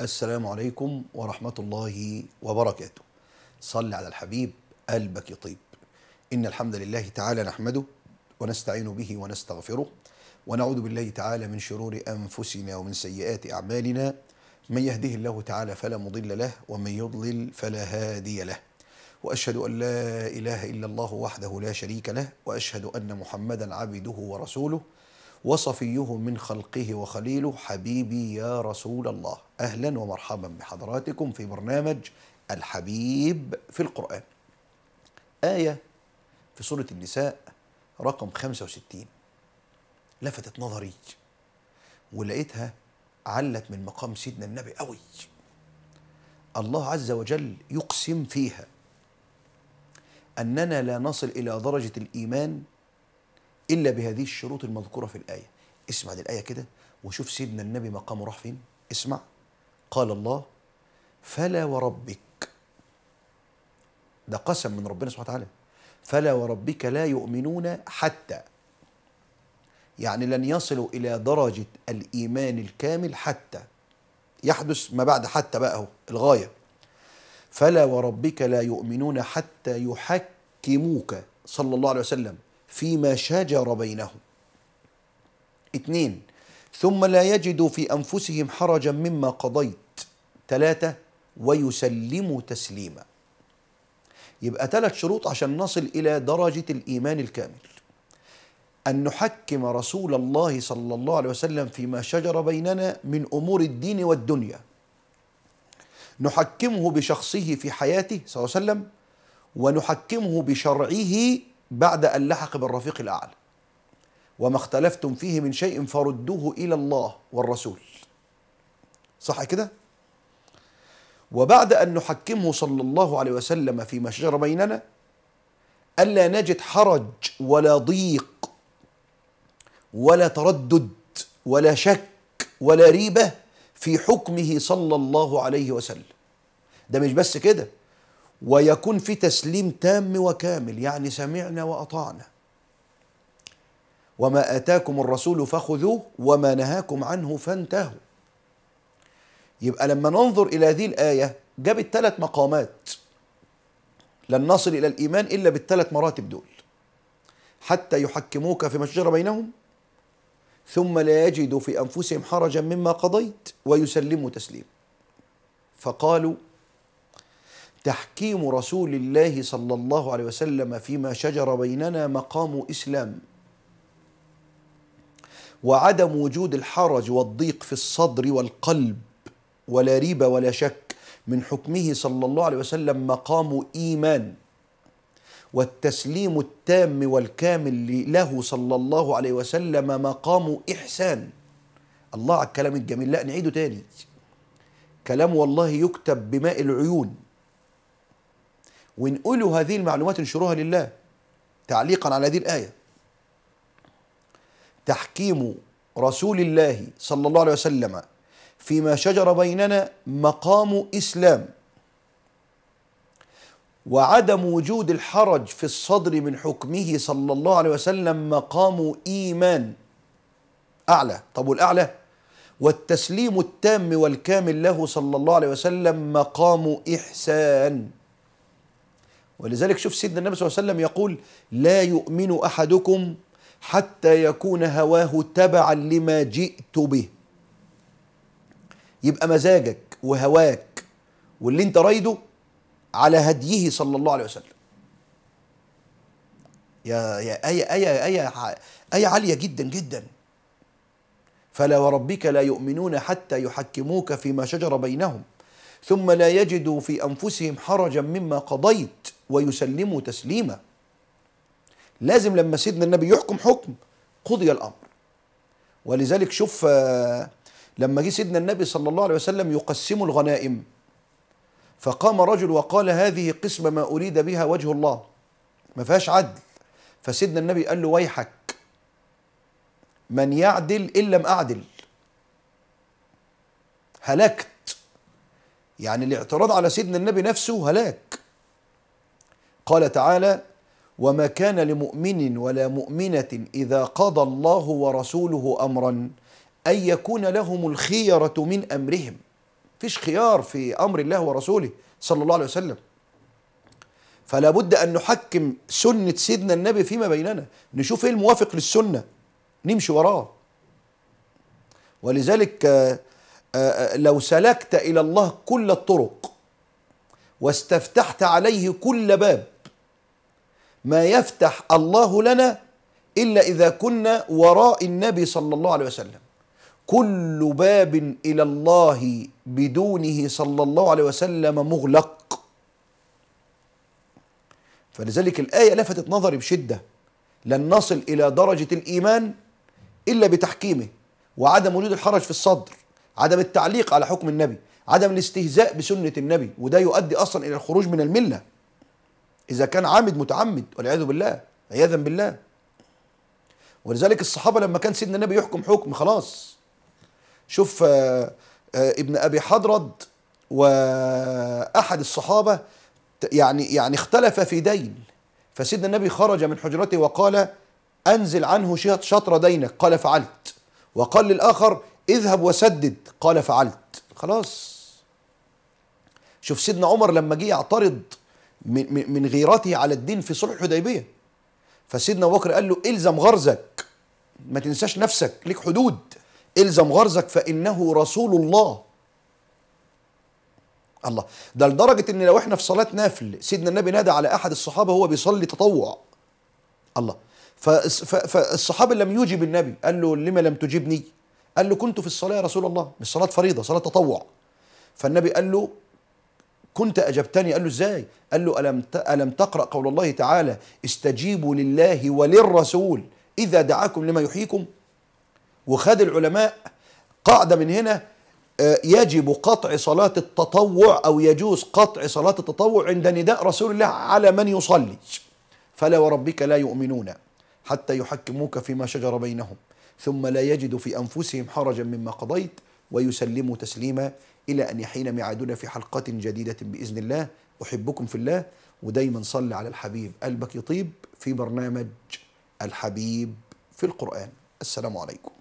السلام عليكم ورحمة الله وبركاته صل على الحبيب قلبك يطيب إن الحمد لله تعالى نحمده ونستعين به ونستغفره ونعوذ بالله تعالى من شرور أنفسنا ومن سيئات أعمالنا من يهده الله تعالى فلا مضل له ومن يضلل فلا هادي له واشهد ان لا اله الا الله وحده لا شريك له واشهد ان محمدا عبده ورسوله وصفيه من خلقه وخليله حبيبي يا رسول الله اهلا ومرحبا بحضراتكم في برنامج الحبيب في القران ايه في سوره النساء رقم 65 لفتت نظري ولقيتها علت من مقام سيدنا النبي قوي الله عز وجل يقسم فيها اننا لا نصل الى درجه الايمان إلا بهذه الشروط المذكورة في الآية اسمع للآية كده وشوف سيدنا النبي مقامه راح فين اسمع قال الله فلا وربك ده قسم من ربنا سبحانه وتعالى فلا وربك لا يؤمنون حتى يعني لن يصلوا إلى درجة الإيمان الكامل حتى يحدث ما بعد حتى بقى هو الغاية فلا وربك لا يؤمنون حتى يحكموك صلى الله عليه وسلم فيما شاجر بينهم اثنين ثم لا يجدوا في أنفسهم حرجا مما قضيت ثلاثة ويسلموا تسليما يبقى ثلاث شروط عشان نصل إلى درجة الإيمان الكامل أن نحكم رسول الله صلى الله عليه وسلم فيما شجر بيننا من أمور الدين والدنيا نحكمه بشخصه في حياته صلى الله عليه وسلم ونحكمه بشرعه بعد أن لحق بالرفيق الأعلى وما اختلفتم فيه من شيء فردوه إلى الله والرسول صح كده؟ وبعد أن نحكمه صلى الله عليه وسلم فيما شجر بيننا ألا نجد حرج ولا ضيق ولا تردد ولا شك ولا ريبة في حكمه صلى الله عليه وسلم ده مش بس كده ويكون في تسليم تام وكامل يعني سمعنا واطعنا وما اتاكم الرسول فخذوه وما نهاكم عنه فانتهوا يبقى لما ننظر الى هذه الايه جابت ثلاث مقامات لن نصل الى الايمان الا بالثلاث مراتب دول حتى يحكموك فيما شجر بينهم ثم لا يجدوا في انفسهم حرجا مما قضيت ويسلموا تسليما فقالوا تحكيم رسول الله صلى الله عليه وسلم فيما شجر بيننا مقام اسلام وعدم وجود الحرج والضيق في الصدر والقلب ولا ريب ولا شك من حكمه صلى الله عليه وسلم مقام ايمان والتسليم التام والكامل له صلى الله عليه وسلم مقام احسان الله على الكلام الجميل لا نعيده تاني كلام والله يكتب بماء العيون وانقلوا هذه المعلومات انشروها لله تعليقا على هذه الآية تحكيم رسول الله صلى الله عليه وسلم فيما شجر بيننا مقام إسلام وعدم وجود الحرج في الصدر من حكمه صلى الله عليه وسلم مقام إيمان أعلى طب والأعلى والتسليم التام والكامل له صلى الله عليه وسلم مقام إحسان ولذلك شوف سيدنا النبي صلى الله عليه وسلم يقول لا يؤمن أحدكم حتى يكون هواه تبعا لما جئت به يبقى مزاجك وهواك واللي انت رايده على هديه صلى الله عليه وسلم يا يا آية آية آية آية عالية جدا جدا فلا وربك لا يؤمنون حتى يحكموك فيما شجر بينهم ثم لا يجدوا في انفسهم حرجا مما قضيت ويسلموا تسليما لازم لما سيدنا النبي يحكم حكم قضي الامر ولذلك شوف آه، لما جه سيدنا النبي صلى الله عليه وسلم يقسم الغنائم فقام رجل وقال هذه قسمة ما أريد بها وجه الله ما فيهاش عدل فسيدنا النبي قال له ويحك من يعدل إن لم أعدل هلكت يعني الاعتراض على سيدنا النبي نفسه هلاك قال تعالى وما كان لمؤمن ولا مؤمنة إذا قضى الله ورسوله أمرا أن يكون لهم الخيرة من أمرهم فيش خيار في أمر الله ورسوله صلى الله عليه وسلم فلا بد أن نحكم سنة سيدنا النبي فيما بيننا نشوف إيه الموافق للسنة نمشي وراه ولذلك لو سلكت الى الله كل الطرق واستفتحت عليه كل باب ما يفتح الله لنا الا اذا كنا وراء النبي صلى الله عليه وسلم كل باب الى الله بدونه صلى الله عليه وسلم مغلق فلذلك الايه لفتت نظري بشده لن نصل الى درجه الايمان الا بتحكيمه وعدم وجود الحرج في الصدر عدم التعليق على حكم النبي عدم الاستهزاء بسنة النبي وده يؤدي أصلا إلى الخروج من الملة إذا كان عامد متعمد والعياذ بالله عياذا بالله ولذلك الصحابة لما كان سيدنا النبي يحكم حكم خلاص شوف آه، آه، ابن أبي حضرد وأحد الصحابة يعني يعني اختلف في دين فسيدنا النبي خرج من حجرته وقال أنزل عنه شطر دينك قال فعلت وقال للآخر اذهب وسدد قال فعلت خلاص شوف سيدنا عمر لما جه يعترض من, من غيرته على الدين في صلح الحديبيه فسيدنا ابو بكر قال له الزم غرزك ما تنساش نفسك ليك حدود الزم غرزك فانه رسول الله الله ده لدرجه ان لو احنا في صلاه نافل سيدنا النبي نادى على احد الصحابه وهو بيصلي تطوع الله فالصحابي لم يجب النبي قال له لما لم تجبني قال له كنت في الصلاة يا رسول الله مش صلاة فريضة صلاة تطوع فالنبي قال له كنت أجبتني قال له إزاي قال له ألم, ألم تقرأ قول الله تعالى استجيبوا لله وللرسول إذا دعاكم لما يحييكم وخد العلماء قاعدة من هنا آه، يجب قطع صلاة التطوع أو يجوز قطع صلاة التطوع عند نداء رسول الله على من يصلي فلا وربك لا يؤمنون حتى يحكموك فيما شجر بينهم ثم لا يجد في أنفسهم حرجا مما قضيت ويسلموا تسليما إلى أن يحين ميعادنا في حلقة جديدة بإذن الله أحبكم في الله ودايما صل على الحبيب قلبك يطيب في برنامج الحبيب في القرآن السلام عليكم